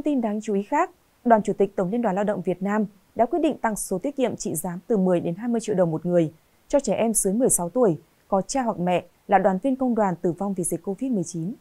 thông tin đáng chú ý khác, Đoàn Chủ tịch Tổng Liên đoàn Lao động Việt Nam đã quyết định tăng số tiết kiệm trị giá từ 10 đến 20 triệu đồng một người cho trẻ em dưới 16 tuổi có cha hoặc mẹ là đoàn viên công đoàn tử vong vì dịch COVID-19.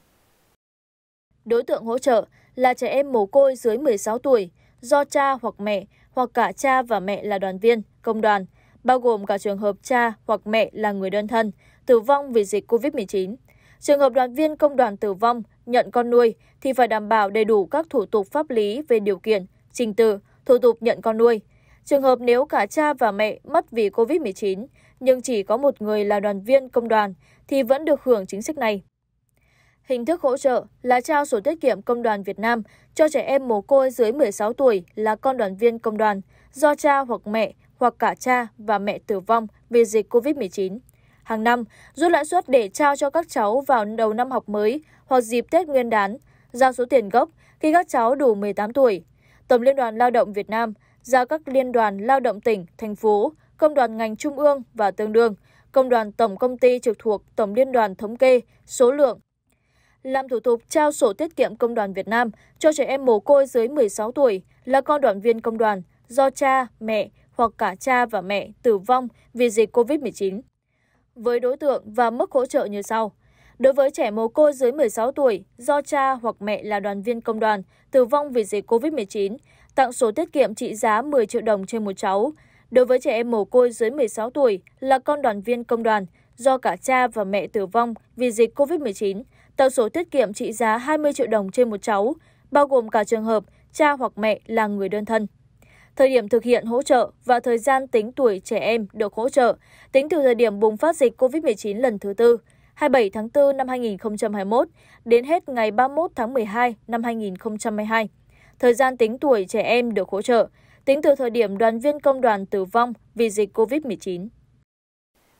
Đối tượng hỗ trợ là trẻ em mồ côi dưới 16 tuổi do cha hoặc mẹ hoặc cả cha và mẹ là đoàn viên, công đoàn, bao gồm cả trường hợp cha hoặc mẹ là người đơn thân, tử vong vì dịch COVID-19 Trường hợp đoàn viên công đoàn tử vong, nhận con nuôi thì phải đảm bảo đầy đủ các thủ tục pháp lý về điều kiện, trình tự, thủ tục nhận con nuôi. Trường hợp nếu cả cha và mẹ mất vì COVID-19 nhưng chỉ có một người là đoàn viên công đoàn thì vẫn được hưởng chính sách này. Hình thức hỗ trợ là trao sổ tiết kiệm công đoàn Việt Nam cho trẻ em mồ côi dưới 16 tuổi là con đoàn viên công đoàn do cha hoặc mẹ hoặc cả cha và mẹ tử vong vì dịch COVID-19 hàng năm, rút lãi suất để trao cho các cháu vào đầu năm học mới hoặc dịp Tết Nguyên đán, giao số tiền gốc khi các cháu đủ 18 tuổi. Tổng Liên đoàn Lao động Việt Nam giao các liên đoàn lao động tỉnh, thành phố, công đoàn ngành trung ương và tương đương, công đoàn tổng công ty trực thuộc Tổng Liên đoàn thống kê số lượng làm thủ tục trao sổ tiết kiệm công đoàn Việt Nam cho trẻ em mồ côi dưới 16 tuổi là con đoàn viên công đoàn do cha, mẹ hoặc cả cha và mẹ tử vong vì dịch COVID-19 với đối tượng và mức hỗ trợ như sau. Đối với trẻ mồ côi dưới 16 tuổi do cha hoặc mẹ là đoàn viên công đoàn tử vong vì dịch COVID-19, tặng số tiết kiệm trị giá 10 triệu đồng trên một cháu. Đối với trẻ em mồ côi dưới 16 tuổi là con đoàn viên công đoàn do cả cha và mẹ tử vong vì dịch COVID-19, tặng số tiết kiệm trị giá 20 triệu đồng trên một cháu, bao gồm cả trường hợp cha hoặc mẹ là người đơn thân thời điểm thực hiện hỗ trợ và thời gian tính tuổi trẻ em được hỗ trợ tính từ thời điểm bùng phát dịch COVID-19 lần thứ tư 27 tháng 4 năm 2021 đến hết ngày 31 tháng 12 năm 2022. Thời gian tính tuổi trẻ em được hỗ trợ tính từ thời điểm đoàn viên công đoàn tử vong vì dịch COVID-19.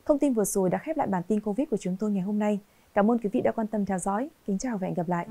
Thông tin vừa rồi đã khép lại bản tin COVID của chúng tôi ngày hôm nay. Cảm ơn quý vị đã quan tâm theo dõi. Kính chào và hẹn gặp lại.